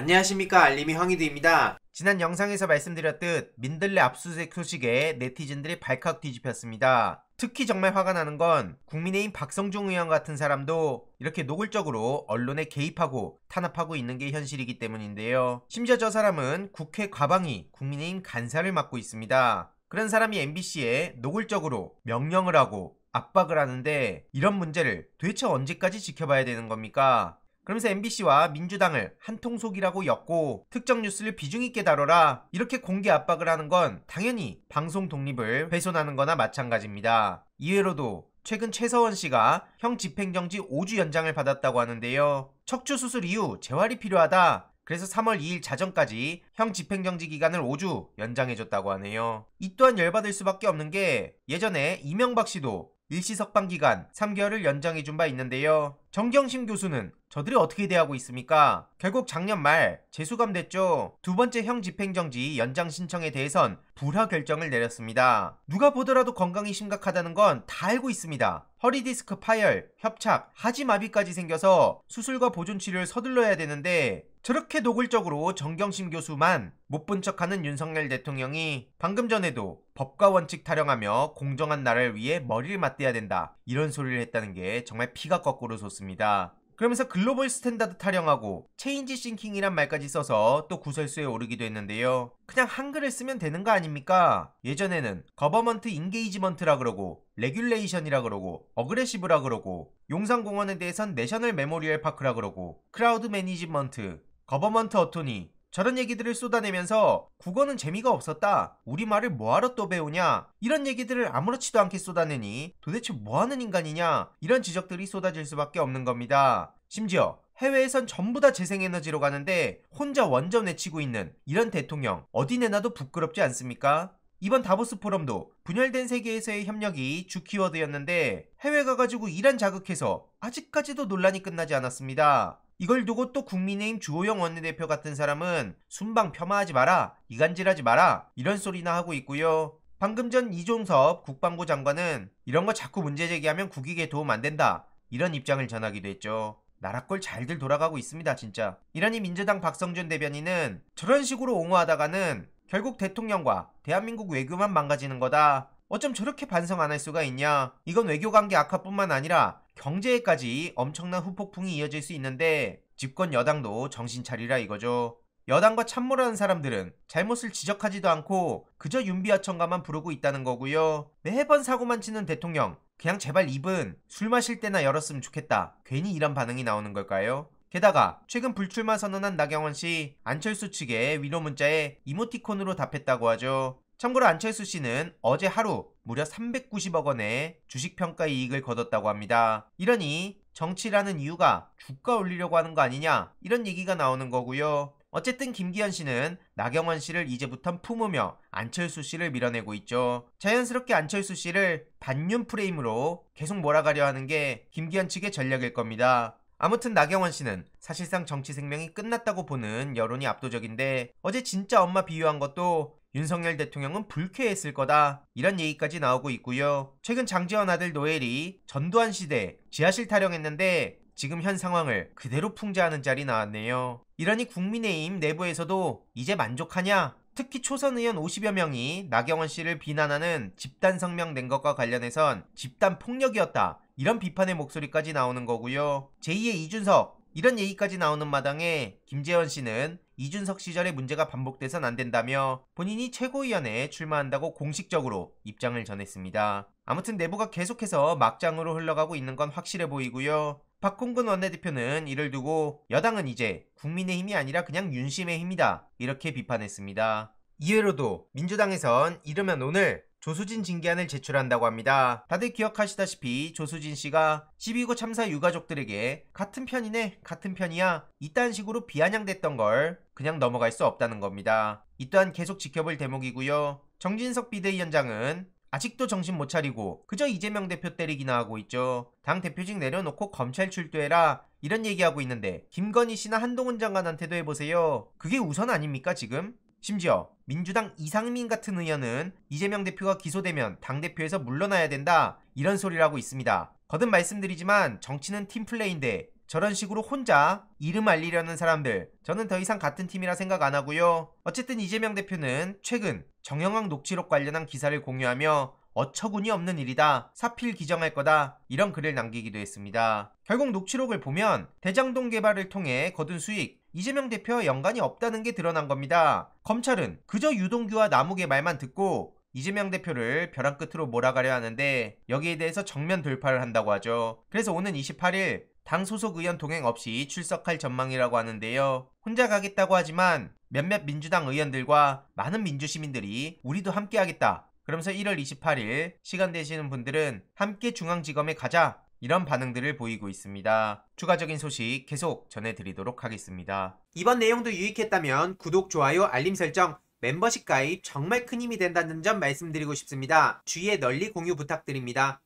안녕하십니까 알림이 황희두입니다. 지난 영상에서 말씀드렸듯 민들레 압수수색 소식에 네티즌들이 발칵 뒤집혔습니다. 특히 정말 화가 나는 건 국민의힘 박성중 의원 같은 사람도 이렇게 노골적으로 언론에 개입하고 탄압하고 있는 게 현실이기 때문인데요. 심지어 저 사람은 국회 과방위 국민의힘 간사를 맡고 있습니다. 그런 사람이 MBC에 노골적으로 명령을 하고 압박을 하는데 이런 문제를 도대체 언제까지 지켜봐야 되는 겁니까? 그러면서 MBC와 민주당을 한통속이라고 엮고 특정 뉴스를 비중 있게 다뤄라 이렇게 공개 압박을 하는 건 당연히 방송 독립을 훼손하는 거나 마찬가지입니다. 이외로도 최근 최서원 씨가 형 집행정지 5주 연장을 받았다고 하는데요. 척추 수술 이후 재활이 필요하다. 그래서 3월 2일 자정까지 형 집행정지 기간을 5주 연장해줬다고 하네요. 이 또한 열받을 수밖에 없는 게 예전에 이명박 씨도 일시석방 기간 3개월을 연장해준 바 있는데요. 정경심 교수는 저들이 어떻게 대하고 있습니까? 결국 작년 말 재수감 됐죠. 두 번째 형 집행정지 연장 신청에 대해선 불허 결정을 내렸습니다. 누가 보더라도 건강이 심각하다는 건 다 알고 있습니다. 허리디스크 파열, 협착, 하지마비까지 생겨서 수술과 보존치료를 서둘러야 되는데 저렇게 노골적으로 정경심 교수만 못 본 척하는 윤석열 대통령이 방금 전에도 법과 원칙 타령하며 공정한 나라를 위해 머리를 맞대야 된다 이런 소리를 했다는 게 정말 피가 거꾸로 솟습니다. 그러면서 글로벌 스탠다드 타령하고 체인지 싱킹이란 말까지 써서 또 구설수에 오르기도 했는데요. 그냥 한글을 쓰면 되는 거 아닙니까? 예전에는 거버먼트 인게이지먼트라 그러고 레귤레이션이라 그러고 어그레시브라 그러고 용산공원에 대해선 내셔널 메모리얼 파크라 그러고 크라우드 매니지먼트 거버먼트 어톤이 저런 얘기들을 쏟아내면서 국어는 재미가 없었다. 우리말을 뭐하러 또 배우냐. 이런 얘기들을 아무렇지도 않게 쏟아내니 도대체 뭐하는 인간이냐. 이런 지적들이 쏟아질 수밖에 없는 겁니다. 심지어 해외에선 전부 다 재생에너지로 가는데 혼자 원전 외치고 있는 이런 대통령 어디 내놔도 부끄럽지 않습니까? 이번 다보스 포럼도 분열된 세계에서의 협력이 주 키워드였는데 해외 가가지고 이란 자극해서 아직까지도 논란이 끝나지 않았습니다. 이걸 두고 또 국민의힘 주호영 원내대표 같은 사람은 순방 폄하하지 마라, 이간질하지 마라 이런 소리나 하고 있고요. 방금 전 이종섭 국방부 장관은 이런 거 자꾸 문제 제기하면 국익에 도움 안 된다 이런 입장을 전하기도 했죠. 나라 꼴 잘들 돌아가고 있습니다 진짜. 이러니 민주당 박성준 대변인은 저런 식으로 옹호하다가는 결국 대통령과 대한민국 외교만 망가지는 거다. 어쩜 저렇게 반성 안 할 수가 있냐? 이건 외교 관계 악화뿐만 아니라 경제에까지 엄청난 후폭풍이 이어질 수 있는데 집권 여당도 정신 차리라 이거죠. 여당과 참모라는 사람들은 잘못을 지적하지도 않고 그저 윤비하청가만 부르고 있다는 거고요. 매번 사고만 치는 대통령, 그냥 제발 입은 술 마실 때나 열었으면 좋겠다. 괜히 이런 반응이 나오는 걸까요? 게다가 최근 불출마 선언한 나경원 씨 안철수 측의 위로 문자에 이모티콘으로 답했다고 하죠. 참고로 안철수 씨는 어제 하루 무려 390억 원의 주식평가 이익을 거뒀다고 합니다. 이러니 정치라는 이유가 주가 올리려고 하는 거 아니냐 이런 얘기가 나오는 거고요. 어쨌든 김기현 씨는 나경원 씨를 이제부턴 품으며 안철수 씨를 밀어내고 있죠. 자연스럽게 안철수 씨를 반윤 프레임으로 계속 몰아가려 하는 게 김기현 측의 전략일 겁니다. 아무튼 나경원 씨는 사실상 정치 생명이 끝났다고 보는 여론이 압도적인데 어제 진짜 엄마 비유한 것도 윤석열 대통령은 불쾌했을 거다 이런 얘기까지 나오고 있고요. 최근 장재원 아들 노엘이 전두환 시대 지하실 타령했는데 지금 현 상황을 그대로 풍자하는 자리 나왔네요. 이러니 국민의힘 내부에서도 이제 만족하냐? 특히 초선 의원 50여 명이 나경원 씨를 비난하는 집단 성명 낸 것과 관련해선 집단 폭력이었다. 이런 비판의 목소리까지 나오는 거고요. 제2의 이준석, 이런 얘기까지 나오는 마당에 김재현 씨는 이준석 시절의 문제가 반복돼선 안 된다며 본인이 최고위원회에 출마한다고 공식적으로 입장을 전했습니다. 아무튼 내부가 계속해서 막장으로 흘러가고 있는 건 확실해 보이고요. 박홍근 원내대표는 이를 두고 여당은 이제 국민의 힘이 아니라 그냥 윤심의 힘이다 이렇게 비판했습니다. 이외로도 민주당에선 이르면 오늘 조수진 징계안을 제출한다고 합니다. 다들 기억하시다시피 조수진 씨가 12구 참사 유가족들에게 같은 편이네 같은 편이야 이딴 식으로 비아냥댔던 걸 그냥 넘어갈 수 없다는 겁니다. 이 또한 계속 지켜볼 대목이고요. 정진석 비대위원장은 아직도 정신 못 차리고 그저 이재명 대표 때리기나 하고 있죠. 당 대표직 내려놓고 검찰 출두해라 이런 얘기하고 있는데 김건희 씨나 한동훈 장관한테도 해보세요. 그게 우선 아닙니까 지금? 심지어 민주당 이상민 같은 의원은 이재명 대표가 기소되면 당대표에서 물러나야 된다 이런 소리라고 있습니다. 거듭 말씀드리지만 정치는 팀플레이인데 저런 식으로 혼자 이름 알리려는 사람들 저는 더 이상 같은 팀이라 생각 안 하고요. 어쨌든 이재명 대표는 최근 정영학 녹취록 관련한 기사를 공유하며 어처구니 없는 일이다. 사필 기정할 거다. 이런 글을 남기기도 했습니다. 결국 녹취록을 보면 대장동 개발을 통해 거둔 수익, 이재명 대표와 연관이 없다는 게 드러난 겁니다. 검찰은 그저 유동규와 남욱의 말만 듣고 이재명 대표를 벼랑 끝으로 몰아가려 하는데 여기에 대해서 정면 돌파를 한다고 하죠. 그래서 오는 28일 당 소속 의원 동행 없이 출석할 전망이라고 하는데요. 혼자 가겠다고 하지만 몇몇 민주당 의원들과 많은 민주시민들이 우리도 함께 하겠다. 그러면서 1월 28일 시간 되시는 분들은 함께 중앙지검에 가자 이런 반응들을 보이고 있습니다. 추가적인 소식 계속 전해드리도록 하겠습니다. 이번 내용도 유익했다면 구독, 좋아요, 알림 설정, 멤버십 가입 정말 큰 힘이 된다는 점 말씀드리고 싶습니다. 주위에 널리 공유 부탁드립니다.